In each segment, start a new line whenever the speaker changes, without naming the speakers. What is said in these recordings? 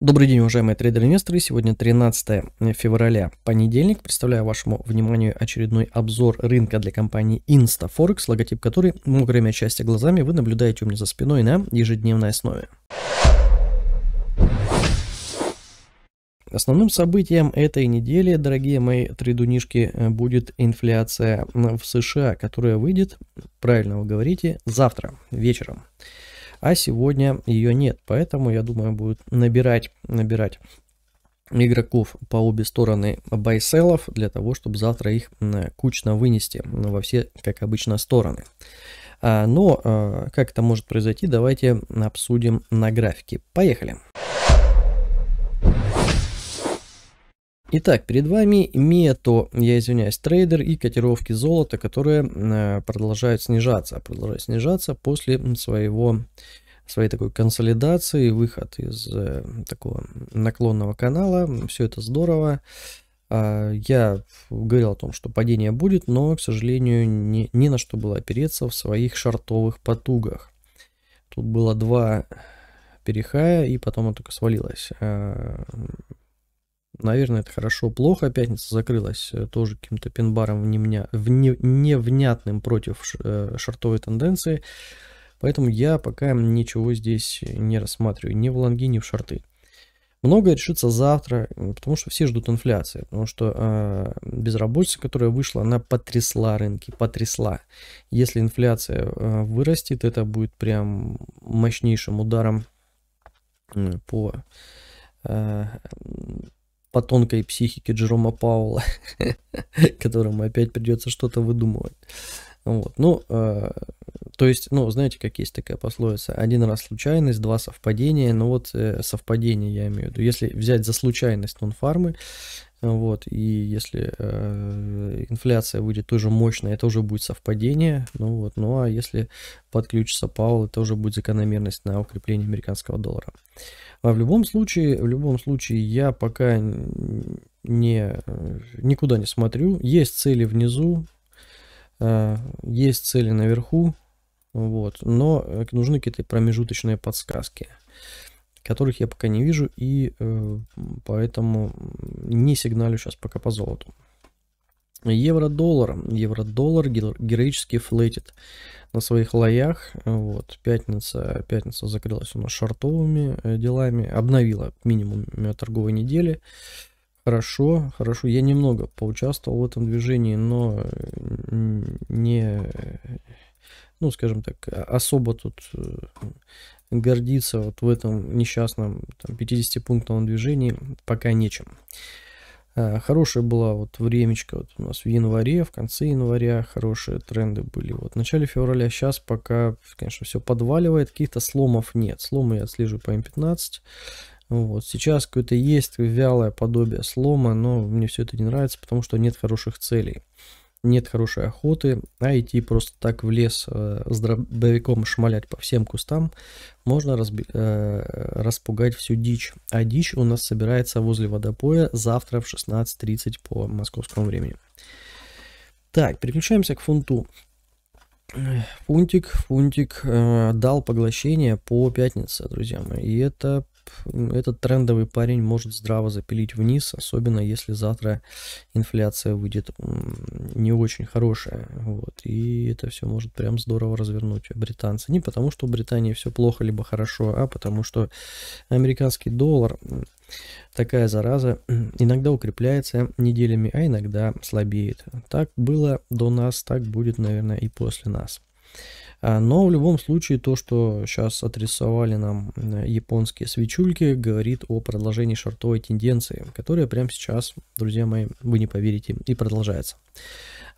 Добрый день, уважаемые трейдер-инвесторы. Сегодня 13 февраля, понедельник. Представляю вашему вниманию очередной обзор рынка для компании InstaForex, логотип которой мокрыми части глазами вы наблюдаете у меня за спиной на ежедневной основе. Основным событием этой недели, дорогие мои трейдунишки, э, будет инфляция в США, которая выйдет, правильно вы говорите, завтра вечером а сегодня ее нет, поэтому, я думаю, будет набирать, набирать игроков по обе стороны байселов для того, чтобы завтра их кучно вынести во все, как обычно, стороны. А, но а, как это может произойти, давайте обсудим на графике. Поехали! Итак, перед вами мето, я извиняюсь, трейдер и котировки золота, которые э, продолжают снижаться, продолжают снижаться после своего своей такой консолидации, выход из э, такого наклонного канала, все это здорово. А, я говорил о том, что падение будет, но, к сожалению, не, не на что было опереться в своих шортовых потугах. Тут было два перехая, и потом он только свалилось а, Наверное, это хорошо. Плохо пятница закрылась э, тоже каким-то пинбаром внемня... вне... невнятным против э, шортовой тенденции. Поэтому я пока ничего здесь не рассматриваю. Ни в лонги, ни в шорты. Многое решится завтра, потому что все ждут инфляции, потому что э, безработица, которая вышла, она потрясла рынки, потрясла. Если инфляция э, вырастет, это будет прям мощнейшим ударом э, по э, по тонкой психике Джерома Паула, которому опять придется что-то выдумывать. Вот. Ну, э, то есть, ну, знаете, как есть такая пословица, один раз случайность, два совпадения, ну вот э, совпадение я имею в виду. Если взять за случайность нонфармы, вот, и если э, инфляция выйдет тоже мощная, это уже будет совпадение. Ну вот, ну а если подключится Паул, это уже будет закономерность на укрепление американского доллара. А в любом случае, в любом случае, я пока не, э, никуда не смотрю. Есть цели внизу, э, есть цели наверху. Вот, но э, нужны какие-то промежуточные подсказки которых я пока не вижу, и э, поэтому не сигналю сейчас пока по золоту. Евро-доллар. Евро-доллар героически флетит на своих лоях. Вот. Пятница, пятница закрылась у нас шортовыми э, делами. Обновила минимум торговой недели. Хорошо, хорошо. Я немного поучаствовал в этом движении, но э, не, ну, скажем так, а, особо тут э, гордиться вот в этом несчастном 50-пунктовом движении пока нечем. Э, хорошая была вот времечко вот у нас в январе, в конце января хорошие тренды были. Вот в начале февраля сейчас пока, конечно, все подваливает, каких-то сломов нет. Сломы я отслежу по М15. Эм вот. Сейчас какое-то есть вялое подобие слома, но мне все это не нравится, потому что нет хороших целей нет хорошей охоты, а идти просто так в лес с э, дробовиком шмалять по всем кустам, можно разби- э, распугать всю дичь. А дичь у нас собирается возле водопоя завтра в 16.30 по московскому времени. Так, переключаемся к фунту. Фунтик, фунтик э, дал поглощение по пятнице, друзья мои. И это этот трендовый парень может здраво запилить вниз, особенно если завтра инфляция выйдет не очень хорошая. Вот. И это все может прям здорово развернуть британцы. Не потому, что в Британии все плохо либо хорошо, а потому, что американский доллар такая зараза иногда укрепляется неделями, а иногда слабеет. Так было до нас, так будет, наверное, и после нас. А, но в любом случае то, что сейчас отрисовали нам японские свечульки, говорит о продолжении шортовой тенденции, которая прямо сейчас, друзья мои, вы не поверите, и продолжается.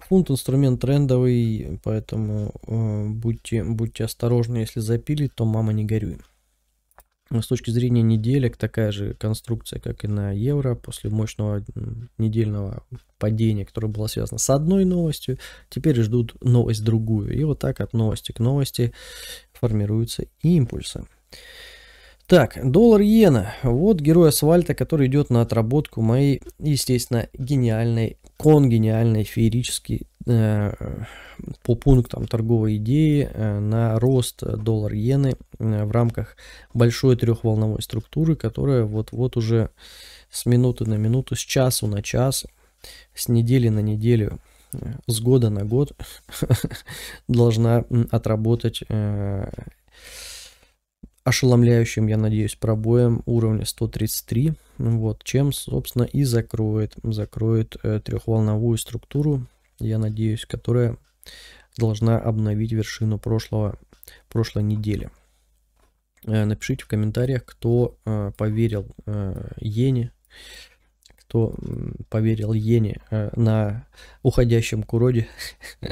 Фунт инструмент трендовый, поэтому э, будьте, будьте осторожны, если запили, то мама не горюй. С точки зрения неделек такая же конструкция, как и на евро, после мощного недельного падения, которое было связано с одной новостью, теперь ждут новость другую. И вот так от новости к новости формируются импульсы. Так, доллар иена. Вот герой асфальта, который идет на отработку моей, естественно, гениальной, конгениальной, феерически э, по пунктам торговой идеи э, на рост доллар иены э, в рамках большой трехволновой структуры, которая вот-вот уже с минуты на минуту, с часу на час, с недели на неделю э, с года на год должна отработать э, ошеломляющим, я надеюсь, пробоем уровня 133, вот, чем, собственно, и закроет, закроет э, трехволновую структуру, я надеюсь, которая должна обновить вершину прошлого, прошлой недели. Э, напишите в комментариях, кто э, поверил э, Ене, кто поверил Ене э, на уходящем куроде.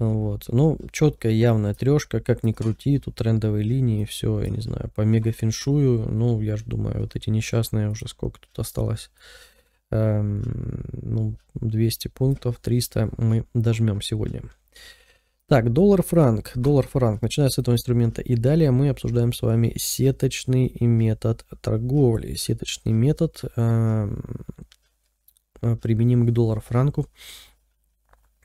Вот. Ну, четкая, явная трешка, как ни крути, тут трендовые линии, все, я не знаю, по мега феншую, ну, я же думаю, вот эти несчастные уже сколько тут осталось, эм, ну, 200 пунктов, 300 мы дожмем сегодня. Так, доллар-франк, доллар-франк, начиная с этого инструмента, и далее мы обсуждаем с вами сеточный метод торговли. Сеточный метод эм, применим к доллар-франку.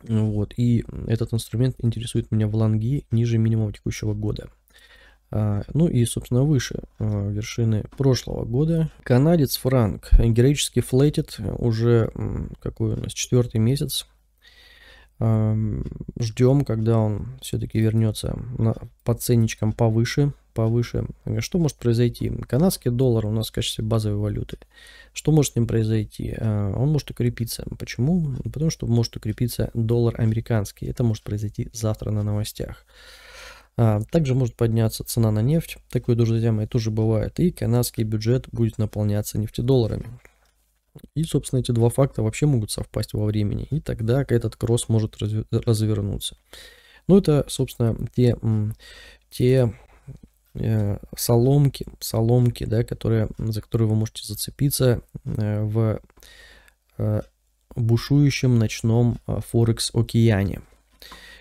Вот, и этот инструмент интересует меня в лонги ниже минимума текущего года. А, ну и, собственно, выше а, вершины прошлого года. Канадец Франк героически флейтит уже какой у нас четвертый месяц. А, Ждем, когда он все-таки вернется на, по ценничкам повыше повыше. Э, что может произойти? Канадский доллар у нас в качестве базовой валюты. Что может с ним произойти? Э, он может укрепиться. Почему? Потому что может укрепиться доллар американский. Это может произойти завтра на новостях. А, также может подняться цена на нефть. Такое, друзья мои, тоже бывает. И канадский бюджет будет наполняться нефтедолларами. И, собственно, эти два факта вообще могут совпасть во времени. И тогда этот кросс может развернуться. Ну, это, собственно, те, те Э, соломки, соломки, да, которые, за которые вы можете зацепиться э, в э, бушующем ночном Форекс-океане.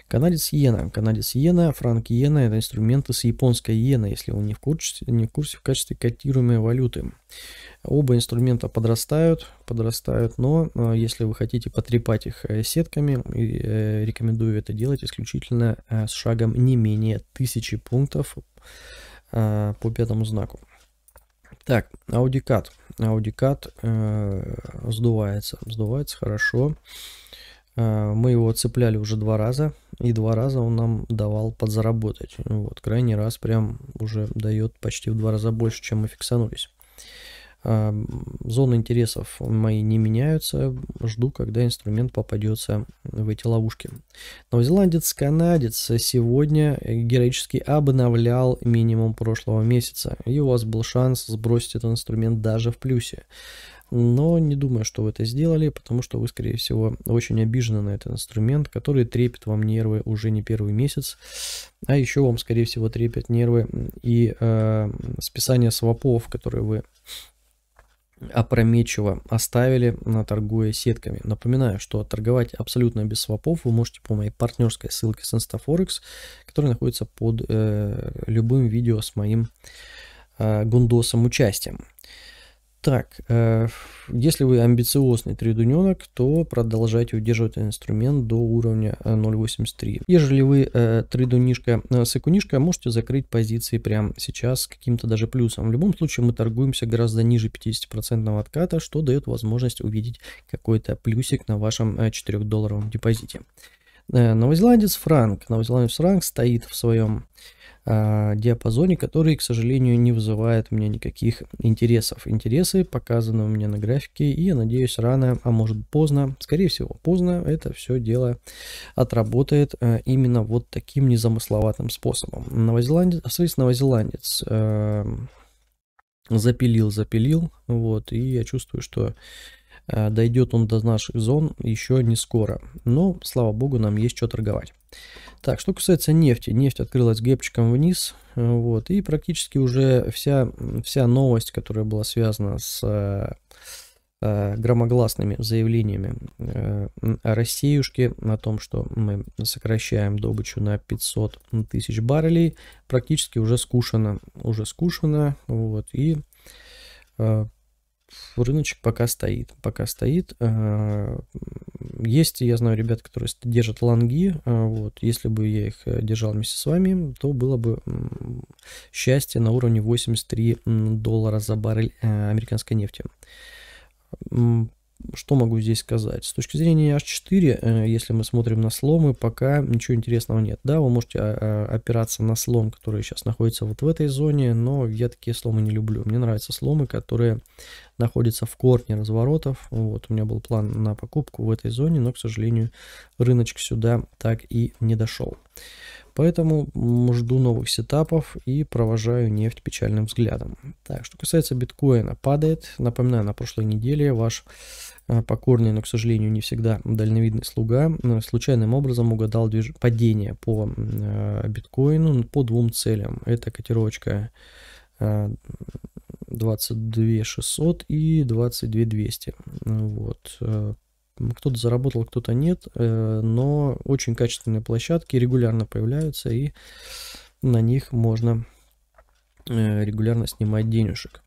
Канадец иена. Канадец иена, франк иена – это инструменты с японской иеной, если вы не в курсе, не в, курсе в качестве котируемой валюты. Оба инструмента подрастают, подрастают, но если вы хотите потрепать их сетками, рекомендую это делать исключительно с шагом не менее тысячи пунктов Э, по пятому знаку. Так, аудикат. Аудикат э, сдувается. Сдувается хорошо. Э, мы его цепляли уже два раза. И два раза он нам давал подзаработать. Вот, крайний раз прям уже дает почти в два раза больше, чем мы фиксанулись. Зоны интересов мои не меняются, жду, когда инструмент попадется в эти ловушки. Новозеландец-канадец сегодня героически обновлял минимум прошлого месяца, и у вас был шанс сбросить этот инструмент даже в плюсе. Но не думаю, что вы это сделали, потому что вы, скорее всего, очень обижены на этот инструмент, который трепит вам нервы уже не первый месяц, а еще вам, скорее всего, трепят нервы и э, списание свопов, которые вы опрометчиво оставили, на э, торгуя сетками. Напоминаю, что торговать абсолютно без свопов вы можете по моей партнерской ссылке с InstaForex, которая находится под э, любым видео с моим э, гундосом участием. Так, э, если вы амбициозный трейдуненок, то продолжайте удерживать инструмент до уровня 0.83. Э, Ежели вы э, трейдунишка, сыкунишка, можете закрыть позиции прямо сейчас с каким-то даже плюсом. В любом случае мы торгуемся гораздо ниже 50% отката, что дает возможность увидеть какой-то плюсик на вашем 4-долларовом депозите. Новозеландец Франк. Новозеландец Франк стоит в своем Э, диапазоне, который, к сожалению, не вызывает у меня никаких интересов. Интересы показаны у меня на графике, и я надеюсь, рано, а может поздно, скорее всего поздно, это все дело отработает э, именно вот таким незамысловатым способом. Новозеландец, соответственно, новозеландец э, запилил, запилил, вот, и я чувствую, что дойдет он до наших зон еще не скоро, но, слава богу, нам есть что торговать. Так, что касается нефти. Нефть открылась гэпчиком вниз. Э, вот, и практически уже вся, вся новость, которая была связана с э, э, громогласными заявлениями о Россиюшке, о том, что мы сокращаем добычу на 500 тысяч баррелей, практически уже скушено, уже скушено, вот, и рыночек пока стоит, пока стоит. Э, есть, я знаю, ребят, которые держат лонги, э, вот, если бы я их э, держал вместе с вами, то было бы счастье на уровне 83 доллара за баррель американской нефти что могу здесь сказать? С точки зрения H4, э, если мы смотрим на сломы, пока ничего интересного нет. Да, вы можете а, а, опираться на слом, который сейчас находится вот в этой зоне, но я такие сломы не люблю. Мне нравятся сломы, которые находятся в корне разворотов. Вот, у меня был план на покупку в этой зоне, но, к сожалению, рыночек сюда так и не дошел. Поэтому жду новых сетапов и провожаю нефть печальным взглядом. Так, что касается биткоина, падает. Напоминаю, на прошлой неделе ваш э, покорный, но, к сожалению, не всегда дальновидный слуга, э, случайным образом угадал движ... падение по э, биткоину по двум целям. Это котировочка 22 600 и 22 200. Вот кто-то заработал, кто-то нет, э, но очень качественные площадки регулярно появляются, и на них можно э, регулярно снимать денежек.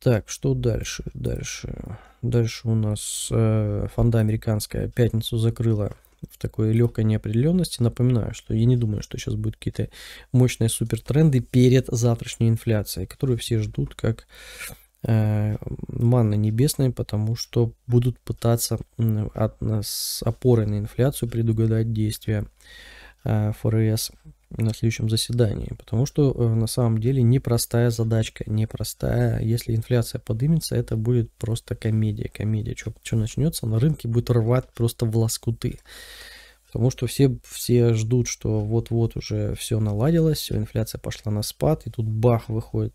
Так, что дальше? Дальше, дальше у нас э, фонда американская пятницу закрыла в такой легкой неопределенности. Напоминаю, что я не думаю, что сейчас будут какие-то мощные супертренды перед завтрашней инфляцией, которую все ждут как Э, манна небесная, потому что будут пытаться от, с опорой на инфляцию предугадать действия э, ФРС на следующем заседании, потому что э, на самом деле непростая задачка, непростая. Если инфляция подымется, это будет просто комедия, комедия. Что начнется, на рынке будет рвать просто в лоскуты. Потому что все, все ждут, что вот-вот уже все наладилось, инфляция пошла на спад, и тут бах, выходит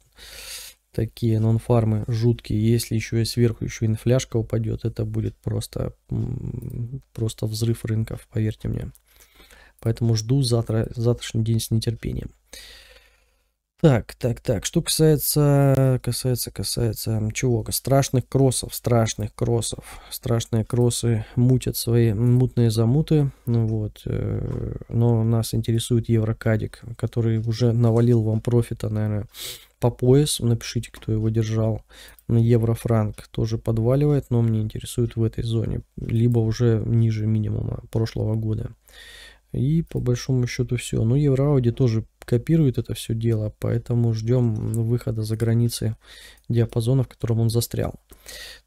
такие нон-фармы жуткие. Если еще и сверху еще инфляшка упадет, это будет просто, просто взрыв рынков, поверьте мне. Поэтому жду завтра, завтрашний день с нетерпением. Так, так, так. Что касается, касается, касается чего? Страшных кроссов, страшных кроссов. Страшные кроссы мутят свои мутные замуты. Ну вот. Э, но нас интересует Еврокадик, который уже навалил вам профита, наверное, по пояс. Напишите, кто его держал. Еврофранк тоже подваливает, но мне интересует в этой зоне. Либо уже ниже минимума прошлого года. И по большому счету все. Ну, Евроауди тоже копирует это все дело, поэтому ждем ну, выхода за границы диапазона, в котором он застрял.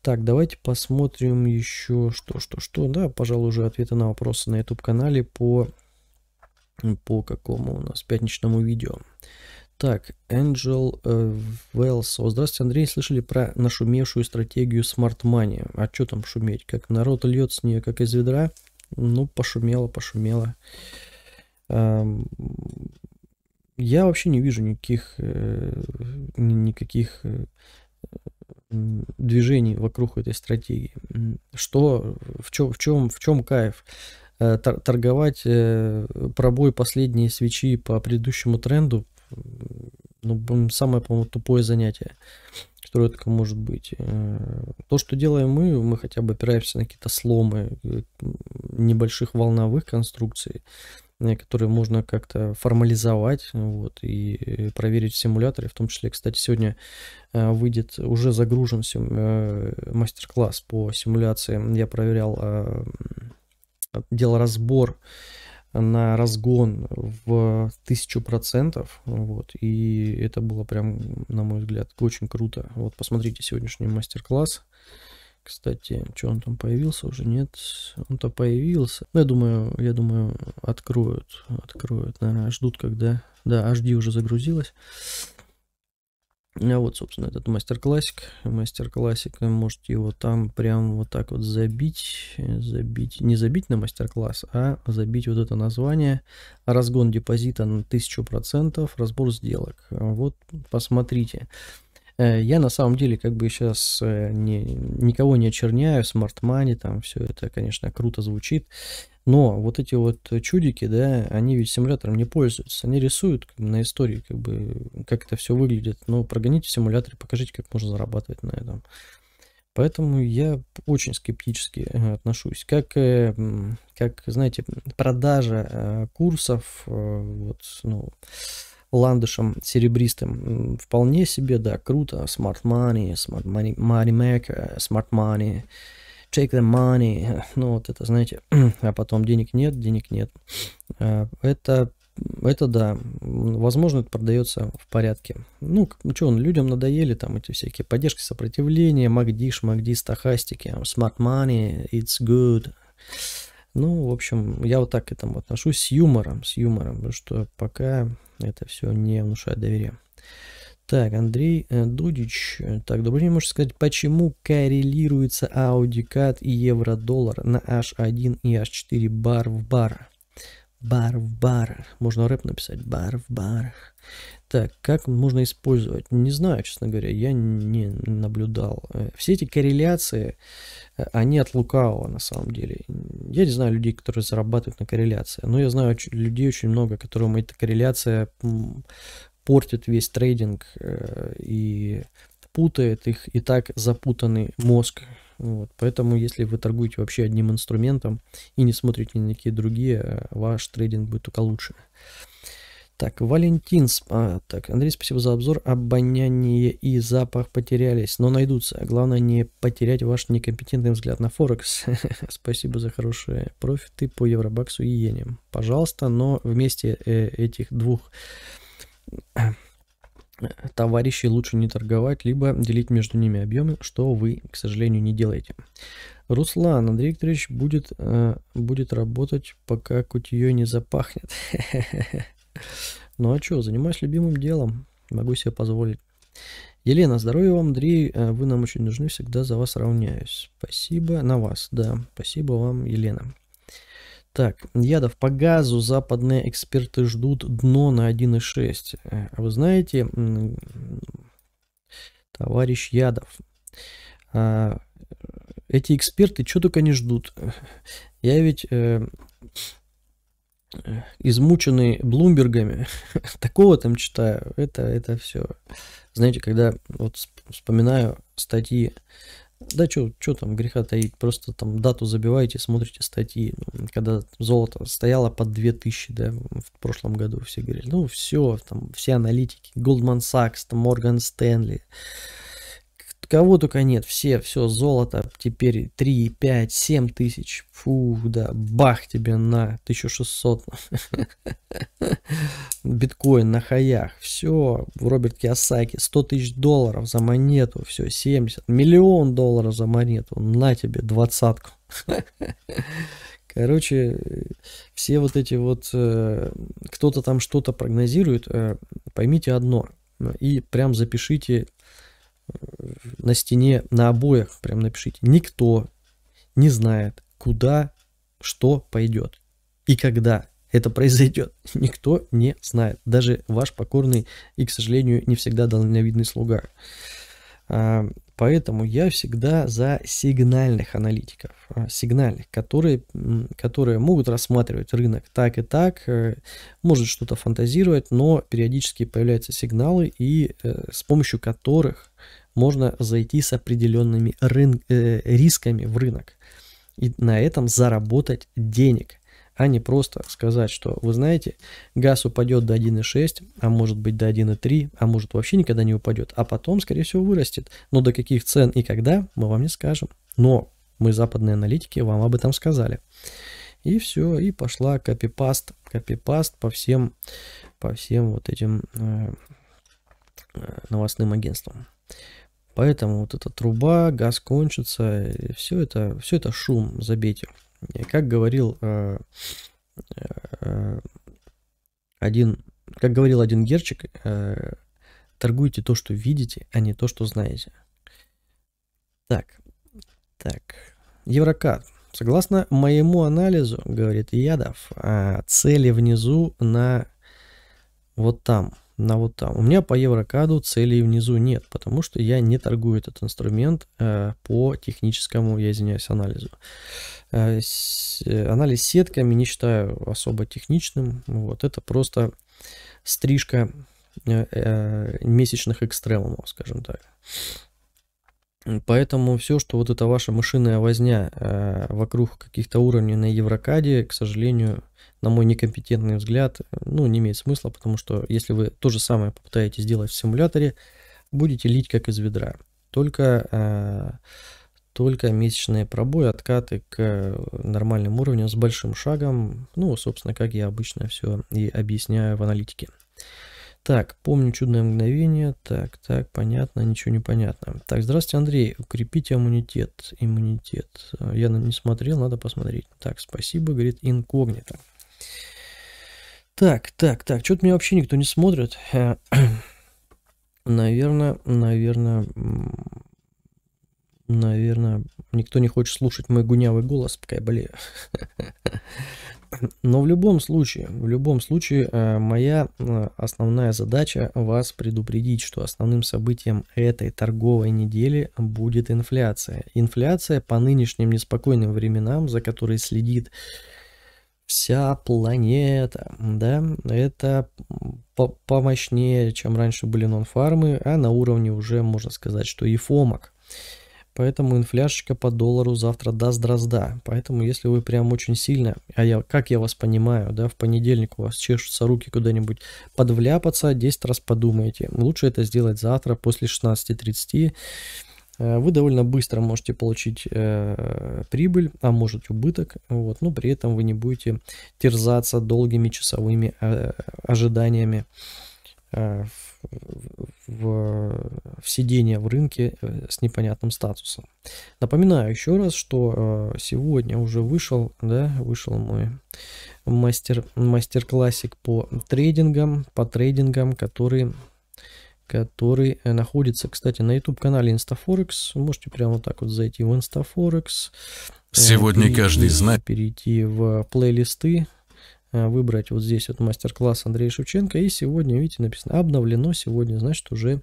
Так, давайте посмотрим еще что, что, что. Да, пожалуй, уже ответы на вопросы на YouTube-канале по, по какому у нас пятничному видео. Так, Angel э, Wells. О, здравствуйте, Андрей. Слышали про нашумевшую стратегию Smart Money? А что там шуметь? Как народ льет с нее, как из ведра? ну, пошумело, пошумело. Я вообще не вижу никаких, э, никаких э, движений вокруг этой стратегии. Что, в чем, в чем, в чем кайф? Э, торговать пробой последние свечи по предыдущему тренду, ну, самое, по-моему, тупое занятие редко может быть. Э, то, что делаем мы, мы хотя бы опираемся на какие-то сломы э, небольших волновых конструкций, э, которые можно как-то формализовать вот, и проверить в симуляторе. В том числе, кстати, сегодня выйдет, уже загружен мастер-класс по симуляции. Я проверял, делал разбор на разгон в тысячу процентов, вот, и это было прям, на мой взгляд, очень круто. Вот, посмотрите сегодняшний мастер-класс, кстати, что он там появился уже, нет, он-то появился. Ну, я думаю, я думаю, откроют, откроют, наверное, ждут, когда, да, HD уже загрузилась а вот, собственно, этот мастер-классик. Мастер-классик, э, можете его там прям вот так вот забить. Забить, не забить на мастер-класс, а забить вот это название. Разгон депозита на 1000%, разбор сделок. Вот, посмотрите. Э, я на самом деле как бы сейчас э, не, никого не очерняю, смарт-мани, там все это, конечно, круто звучит. Но вот эти вот чудики, да, они ведь симулятором не пользуются. Они рисуют как бы, на истории, как бы, как это все выглядит. Но прогоните в симуляторе, покажите, как можно зарабатывать на этом. Поэтому я очень скептически э, отношусь. Как, э, как знаете, продажа э, курсов вот, ну, ландышем серебристым вполне себе, да, круто. Smart money, smart money, money maker, smart money take the money, ну вот это, знаете, а потом денег нет, денег нет. А, это, это да, возможно, это продается в порядке. Ну, ну что, он ну, людям надоели там эти всякие поддержки, сопротивления, Макдиш, Макдис, стахастики, smart money, it's good. Ну, в общем, я вот так к этому отношусь с юмором, с юмором, потому что пока это все не внушает доверия. Так, Андрей э, Дудич. Э, так, добрый день, Можешь сказать, почему коррелируется аудикат и евро-доллар на H1 и H4 бар в бар? Бар в бар. Можно рэп написать. Бар в бар. Так, как можно использовать? Не знаю, честно говоря, я не наблюдал. Э, все эти корреляции, они от лукавого на самом деле. Я не знаю людей, которые зарабатывают на корреляции, но я знаю людей очень много, которым эта корреляция портит весь трейдинг э, и путает их и так запутанный мозг. Вот. Поэтому, если вы торгуете вообще одним инструментом и не смотрите на какие другие, э, ваш трейдинг будет только лучше. Так, Валентин, а, так, Андрей, спасибо за обзор. Обоняние и запах потерялись, но найдутся. Главное не потерять ваш некомпетентный взгляд на Форекс. спасибо за хорошие профиты по Евробаксу и Иене. Пожалуйста, но вместе э, этих двух товарищей лучше не торговать, либо делить между ними объемы, что вы, к сожалению, не делаете. Руслан Андрей Викторович будет, э, будет работать, пока кутье не запахнет. Ну а что, занимаюсь любимым делом, могу себе позволить. Елена, здоровья вам, Андрей, э, вы нам очень нужны, всегда за вас равняюсь. Спасибо на вас, да, спасибо вам, Елена. Так, ядов по газу западные эксперты ждут дно на 1,6. Э, а вы знаете, товарищ Ядов, а, эти эксперты что только не ждут. Я ведь э, измученный Блумбергами, такого там читаю, это, это все. Знаете, когда вот вспоминаю статьи да что там греха таить, просто там дату забиваете, смотрите статьи. Когда золото стояло под 2000, да, в прошлом году все говорили, ну все, там все аналитики, Goldman Sachs, там Morgan Stanley, Кого только нет, все, все, золото, теперь 3, 5, 7 тысяч, фу, да, бах тебе на 1600, биткоин на хаях, все, в Роберт Киосаки, 100 тысяч долларов за монету, все, 70, миллион долларов за монету, на тебе двадцатку. Короче, все вот эти вот, э, кто-то там что-то прогнозирует, э, поймите одно, и прям запишите на стене, на обоях прям напишите. Никто не знает, куда что пойдет и когда это произойдет. Никто не знает. Даже ваш покорный и, к сожалению, не всегда дальновидный слуга. А, Поэтому я всегда за сигнальных аналитиков, э, сигнальных, которые, которые могут рассматривать рынок так и так, э, может что-то фантазировать, но периодически появляются сигналы, и э, с помощью которых можно зайти с определенными рын... рисками в рынок и на этом заработать денег – а не просто сказать, что вы знаете, газ упадет до 1,6, а может быть до 1,3, а может вообще никогда не упадет, а потом, скорее всего, вырастет. Но до каких цен и когда, мы вам не скажем. Но мы, западные аналитики, вам об этом сказали. И все, и пошла копипаст, копипаст по всем, по всем вот этим э, э новостным агентствам. Поэтому вот эта труба, газ кончится, все это, все это шум, забейте. Как говорил э, э, один, как говорил один герчик, э, торгуйте то, что видите, а не то, что знаете. Так, так. Еврокат. Согласно моему анализу, говорит Ядов, а цели внизу на вот там – на вот там. У меня по еврокаду целей внизу нет, потому что я не торгую этот инструмент э, по техническому, я извиняюсь, анализу. Э, с, э, анализ сетками не считаю особо техничным. Вот это просто стрижка э, э, месячных экстремумов, скажем так. Поэтому все, что вот эта ваша мышиная возня э, вокруг каких-то уровней на Еврокаде, к сожалению, на мой некомпетентный взгляд, ну, не имеет смысла, потому что если вы то же самое попытаетесь сделать в симуляторе, будете лить как из ведра. Только, э, только месячные пробои, откаты к нормальным уровням с большим шагом, ну, собственно, как я обычно все и объясняю в аналитике. Так, помню чудное мгновение. Так, так, понятно, ничего не понятно. Так, здравствуйте, Андрей. Укрепите иммунитет. Иммунитет. Я не смотрел, надо посмотреть. Так, спасибо, говорит инкогнито. Так, так, так, что-то меня вообще никто не смотрит. Наверное, э, наверное, наверное, никто не хочет слушать мой гунявый голос, пока я болею. Но в любом случае, в любом случае, э, моя э, основная задача вас предупредить, что основным событием этой торговой недели будет инфляция. Инфляция по нынешним неспокойным временам, за которой следит вся планета, да, это помощнее, чем раньше были нон-фармы, а на уровне уже можно сказать, что и фомок. Поэтому инфляшечка по доллару завтра даст дрозда. Поэтому если вы прям очень сильно, а я, как я вас понимаю, да, в понедельник у вас чешутся руки куда-нибудь подвляпаться, 10 раз подумайте. Лучше это сделать завтра после 16.30 Э, вы довольно быстро можете получить э, прибыль, а может убыток, вот, но при этом вы не будете терзаться долгими часовыми э, ожиданиями э, в, в, в сидении в рынке э, с непонятным статусом. Напоминаю еще раз, что э, сегодня уже вышел, да, вышел мой мастер, мастер-классик по трейдингам, по трейдингам, которые который э, находится, кстати, на YouTube-канале Instaforex. Можете прямо вот так вот зайти в Instaforex. Э, сегодня перейти, каждый знает. Перейти в плейлисты, э, выбрать вот здесь вот мастер-класс Андрея Шевченко. И сегодня, видите, написано обновлено сегодня, значит, уже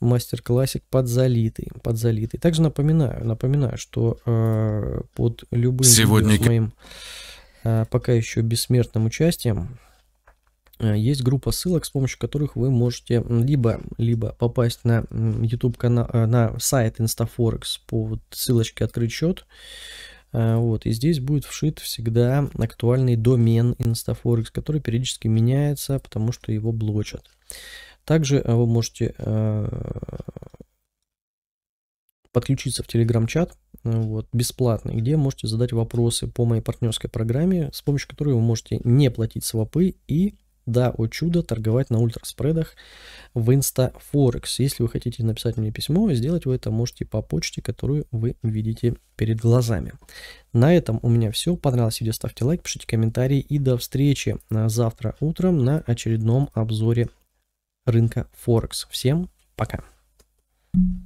мастер-классик подзалитый. подзалитый. Также напоминаю, напоминаю, что э, под любым сегодня... моим э, пока еще бессмертным участием Э, есть группа ссылок, с помощью которых вы можете либо, либо попасть на YouTube канал, э, на сайт InstaForex по ссылочке «Открыть счет», э, вот, и здесь будет вшит всегда актуальный домен InstaForex, который периодически меняется, потому что его блочат. Также вы можете подключиться в телеграм-чат, вот, бесплатный, где можете задать вопросы по моей партнерской программе, с помощью которой вы можете не платить свопы и да, о чудо, торговать на ультраспредах в InstaForex. Если вы хотите написать мне письмо, сделать вы это можете по почте, которую вы видите перед глазами. На этом у меня все. Понравилось видео, ставьте лайк, пишите комментарии и до встречи завтра утром на очередном обзоре рынка Форекс. Всем пока! thank you